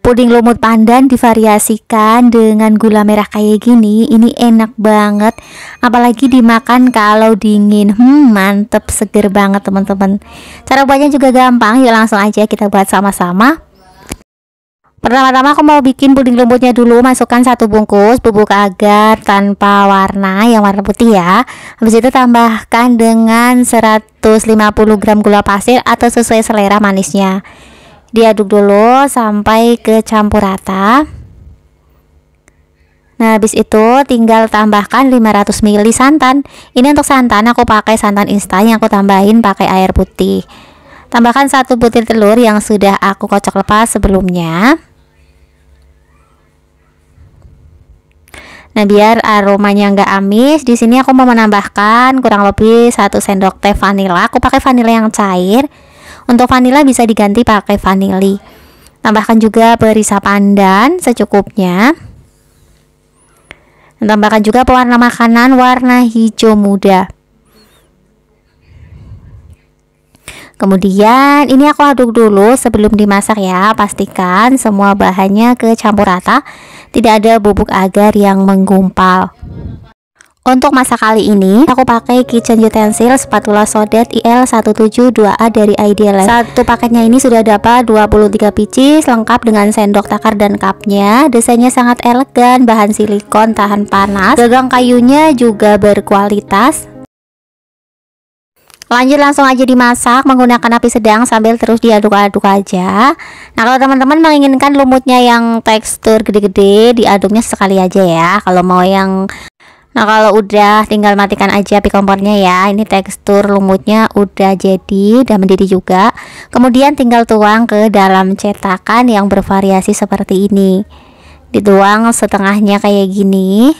Puding lumut pandan divariasikan dengan gula merah kayak gini Ini enak banget Apalagi dimakan kalau dingin Hmm mantep seger banget teman-teman Cara buatnya juga gampang Yuk langsung aja kita buat sama-sama Pertama-tama aku mau bikin puding lumutnya dulu Masukkan satu bungkus bubuk agar tanpa warna yang warna putih ya Habis itu tambahkan dengan 150 gram gula pasir atau sesuai selera manisnya diaduk dulu sampai ke campur rata Nah habis itu tinggal tambahkan 500 ml santan Ini untuk santan aku pakai santan instan yang aku tambahin pakai air putih Tambahkan satu butir telur yang sudah aku kocok lepas sebelumnya Nah biar aromanya nggak amis di sini aku mau menambahkan kurang lebih satu sendok teh vanila Aku pakai vanila yang cair untuk vanila bisa diganti pakai vanili. Tambahkan juga perisa pandan secukupnya. Dan tambahkan juga pewarna makanan warna hijau muda. Kemudian ini aku aduk dulu sebelum dimasak ya Pastikan semua bahannya kecampur rata Tidak ada bubuk agar yang menggumpal untuk masa kali ini, aku pakai kitchen utensil spatula sodet IL172A dari Ideal Satu paketnya ini sudah dapat 23 biji, lengkap dengan sendok takar dan cupnya. Desainnya sangat elegan, bahan silikon tahan panas, gagang kayunya juga berkualitas. Lanjut langsung aja dimasak menggunakan api sedang sambil terus diaduk-aduk aja. Nah, kalau teman-teman menginginkan lumutnya yang tekstur gede-gede, diaduknya sekali aja ya. Kalau mau yang Nah kalau udah tinggal matikan aja api kompornya ya Ini tekstur lumutnya udah jadi dan mendidih juga Kemudian tinggal tuang ke dalam cetakan yang bervariasi seperti ini Dituang setengahnya kayak gini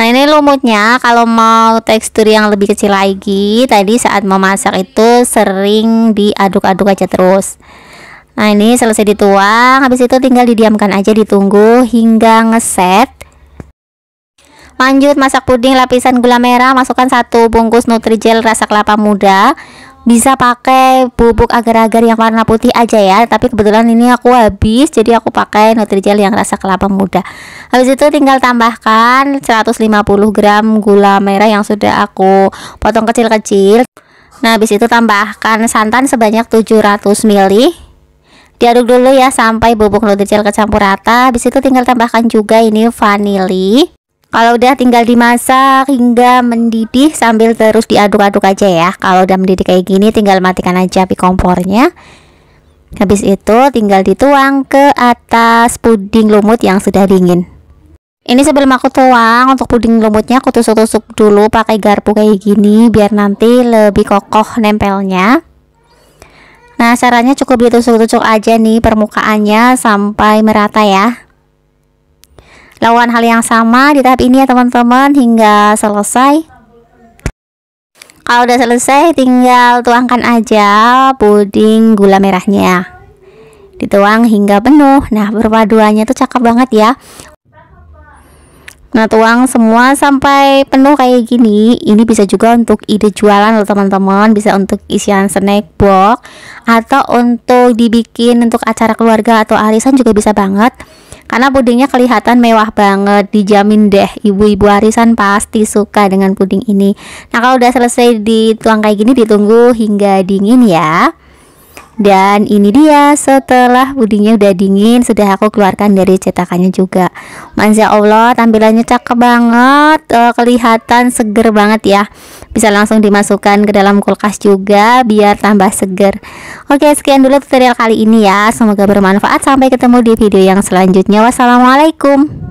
Nah ini lumutnya kalau mau tekstur yang lebih kecil lagi Tadi saat memasak itu sering diaduk-aduk aja terus Nah ini selesai dituang Habis itu tinggal didiamkan aja ditunggu hingga ngeset Lanjut masak puding lapisan gula merah Masukkan satu bungkus nutrijel rasa kelapa muda bisa pakai bubuk agar-agar yang warna putih aja ya tapi kebetulan ini aku habis jadi aku pakai nutrijel yang rasa kelapa muda habis itu tinggal tambahkan 150 gram gula merah yang sudah aku potong kecil-kecil nah habis itu tambahkan santan sebanyak 700 ml diaduk dulu ya sampai bubuk gel kecampur rata habis itu tinggal tambahkan juga ini vanili kalau udah tinggal dimasak hingga mendidih sambil terus diaduk-aduk aja ya. Kalau udah mendidih kayak gini tinggal matikan aja api kompornya. Habis itu tinggal dituang ke atas puding lumut yang sudah dingin. Ini sebelum aku tuang untuk puding lumutnya aku tusuk-tusuk dulu pakai garpu kayak gini biar nanti lebih kokoh nempelnya. Nah caranya cukup ditusuk-tusuk aja nih permukaannya sampai merata ya Lawan hal yang sama di tahap ini ya teman-teman hingga selesai Kalau udah selesai tinggal tuangkan aja puding gula merahnya Dituang hingga penuh Nah perpaduannya tuh cakep banget ya Nah tuang semua sampai penuh kayak gini Ini bisa juga untuk ide jualan loh teman-teman Bisa untuk isian snack box Atau untuk dibikin untuk acara keluarga atau arisan juga bisa banget Karena pudingnya kelihatan mewah banget Dijamin deh ibu-ibu arisan pasti suka dengan puding ini Nah kalau udah selesai dituang kayak gini ditunggu hingga dingin ya dan ini dia setelah pudingnya udah dingin sudah aku keluarkan dari cetakannya juga Masya Allah tampilannya cakep banget oh, kelihatan seger banget ya bisa langsung dimasukkan ke dalam kulkas juga biar tambah seger Oke sekian dulu tutorial kali ini ya semoga bermanfaat sampai ketemu di video yang selanjutnya wassalamualaikum